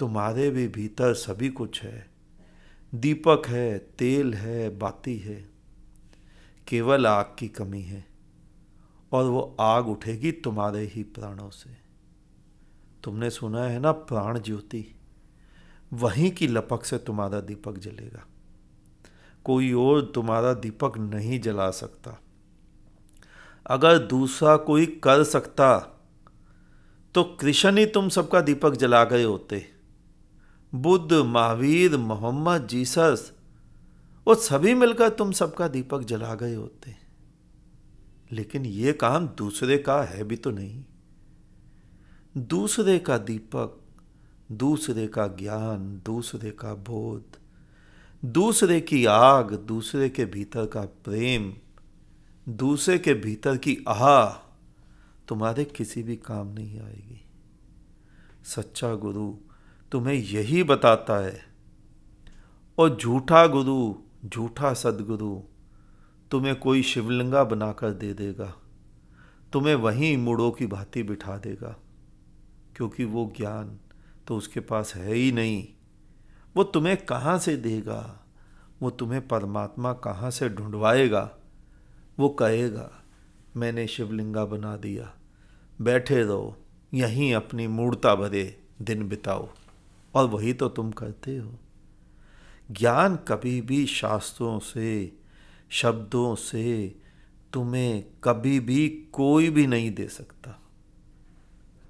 तुम्हारे भी भीतर सभी कुछ है दीपक है तेल है बाती है केवल आग की कमी है और वो आग उठेगी तुम्हारे ही प्राणों से तुमने सुना है ना प्राण ज्योति वहीं की लपक से तुम्हारा दीपक जलेगा कोई और तुम्हारा दीपक नहीं जला सकता अगर दूसरा कोई कर सकता तो कृष्ण ही तुम सबका दीपक जला गए होते बुद्ध महावीर मोहम्मद जीसस वो सभी मिलकर तुम सबका दीपक जला गए होते लेकिन ये काम दूसरे का है भी तो नहीं दूसरे का दीपक दूसरे का ज्ञान दूसरे का बोध दूसरे की आग दूसरे के भीतर का प्रेम दूसरे के भीतर की आह तुम्हारे किसी भी काम नहीं आएगी सच्चा गुरु तुम्हें यही बताता है और झूठा गुरु झूठा सदगुरु तुम्हें कोई शिवलिंगा बनाकर दे देगा तुम्हें वहीं मुड़ों की भांति बिठा देगा क्योंकि वो ज्ञान तो उसके पास है ही नहीं वो तुम्हें कहाँ से देगा वो तुम्हें परमात्मा कहाँ से ढूंढवाएगा वो कहेगा मैंने शिवलिंगा बना दिया बैठे रहो यहीं अपनी मूर्ता भरे दिन बिताओ और वही तो तुम करते हो ज्ञान कभी भी शास्त्रों से शब्दों से तुम्हें कभी भी कोई भी नहीं दे सकता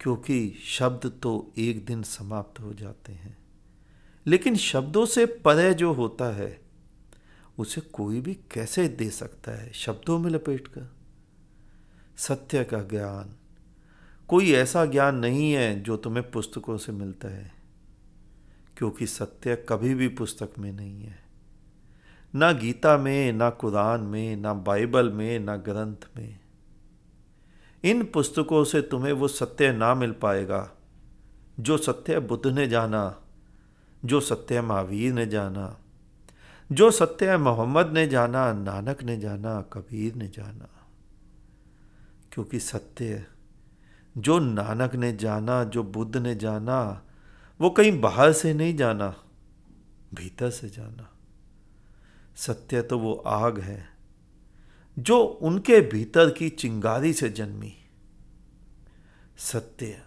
क्योंकि शब्द तो एक दिन समाप्त हो जाते हैं लेकिन शब्दों से परे जो होता है उसे कोई भी कैसे दे सकता है शब्दों में लपेट कर सत्य का ज्ञान कोई ऐसा ज्ञान नहीं है जो तुम्हें पुस्तकों से मिलता है क्योंकि सत्य कभी भी पुस्तक में नहीं है ना गीता में ना कुरान में ना बाइबल में ना ग्रंथ में इन पुस्तकों से तुम्हें वो सत्य ना मिल पाएगा जो सत्य बुद्ध ने जाना जो सत्य महावीर ने जाना जो सत्य मोहम्मद ने जाना नानक ने जाना कबीर ने जाना क्योंकि सत्य जो नानक ने जाना जो बुद्ध ने जाना वो कहीं बाहर से नहीं जाना भीतर से जाना सत्य तो वो आग है जो उनके भीतर की चिंगारी से जन्मी सत्य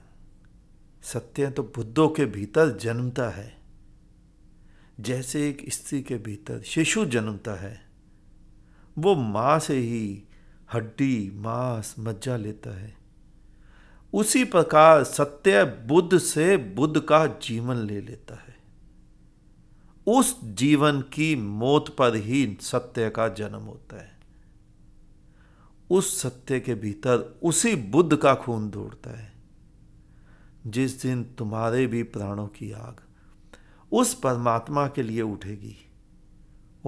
सत्य तो बुद्धों के भीतर जन्मता है जैसे एक स्त्री के भीतर शिशु जन्मता है वो माँ से ही हड्डी मांस मज्जा लेता है उसी प्रकार सत्य बुद्ध से बुद्ध का जीवन ले लेता है उस जीवन की मौत पर ही सत्य का जन्म होता है उस सत्य के भीतर उसी बुद्ध का खून दौड़ता है जिस दिन तुम्हारे भी प्राणों की आग उस परमात्मा के लिए उठेगी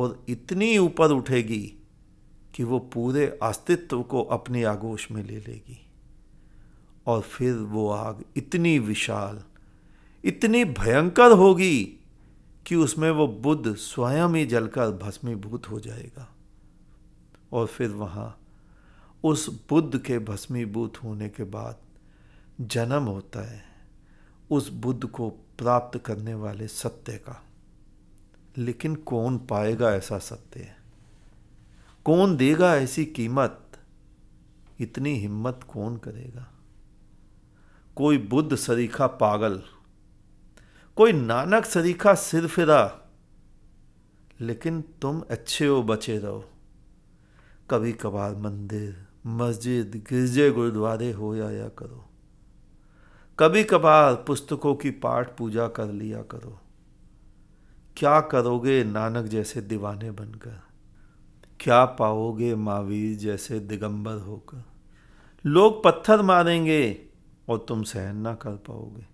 और इतनी ऊपर उठेगी कि वो पूरे अस्तित्व को अपनी आगोश में ले लेगी और फिर वो आग इतनी विशाल इतनी भयंकर होगी कि उसमें वो बुद्ध स्वयं ही जलकर भस्मीभूत हो जाएगा और फिर वहाँ उस बुद्ध के भस्मीभूत होने के बाद जन्म होता है उस बुद्ध को प्राप्त करने वाले सत्य का लेकिन कौन पाएगा ऐसा सत्य कौन देगा ऐसी कीमत इतनी हिम्मत कौन करेगा कोई बुद्ध सरीखा पागल कोई नानक सरीखा सिर फिरा लेकिन तुम अच्छे हो बचे रहो कभी कभार मंदिर मस्जिद गिरजे गुरुद्वारे हो या, करो कभी कभार पुस्तकों की पाठ पूजा कर लिया करो क्या करोगे नानक जैसे दीवाने बनकर क्या पाओगे महावीर जैसे दिगंबर होकर लोग पत्थर मारेंगे और तुम सहन ना कर पाओगे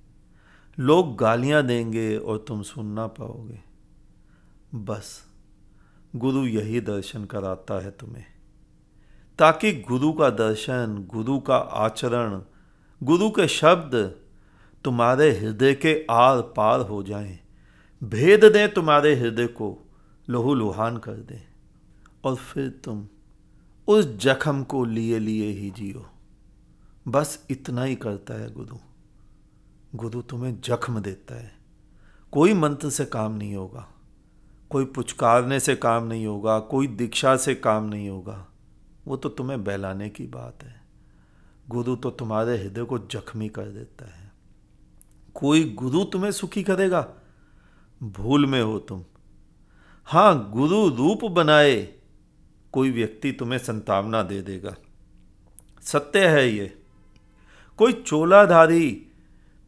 लोग गालियां देंगे और तुम सुन ना पाओगे बस गुरु यही दर्शन कराता है तुम्हें ताकि गुरु का दर्शन गुरु का आचरण गुरु के शब्द तुम्हारे हृदय के आर पार हो जाएं, भेद दें तुम्हारे हृदय को लहू लुहान कर दें और फिर तुम उस जख्म को लिए लिए ही जियो बस इतना ही करता है गुरु गुरु तुम्हें जख्म देता है कोई मंत्र से काम नहीं होगा कोई पुचकारने से काम नहीं होगा कोई दीक्षा से काम नहीं होगा वो तो तुम्हें बहलाने की बात है गुरु तो तुम्हारे हृदय को जख्मी कर देता है कोई गुरु तुम्हें सुखी करेगा भूल में हो तुम हाँ गुरु रूप बनाए कोई व्यक्ति तुम्हें संतावना दे देगा सत्य है ये कोई चोलाधारी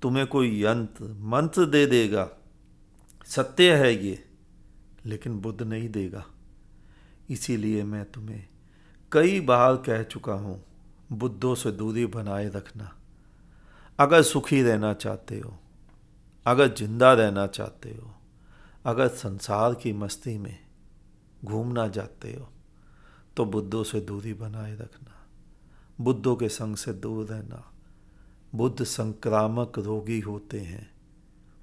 तुम्हें कोई यंत्र मंत्र दे देगा सत्य है ये लेकिन बुद्ध नहीं देगा इसीलिए मैं तुम्हें कई बार कह चुका हूँ बुद्धों से दूरी बनाए रखना अगर सुखी रहना चाहते हो अगर जिंदा रहना चाहते हो अगर संसार की मस्ती में घूमना चाहते हो तो बुद्धों से दूरी बनाए रखना बुद्धों के संग से दूर रहना बुद्ध संक्रामक रोगी होते हैं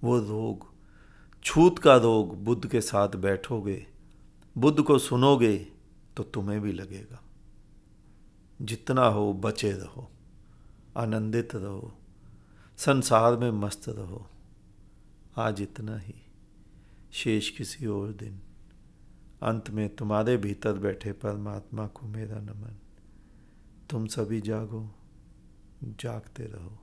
वो रोग छूत का रोग बुद्ध के साथ बैठोगे बुद्ध को सुनोगे तो तुम्हें भी लगेगा जितना हो बचे रहो आनंदित रहो संसार में मस्त रहो आज इतना ही शेष किसी और दिन अंत में तुम्हारे भीतर बैठे परमात्मा को मेरा नमन तुम सभी जागो जागते रहो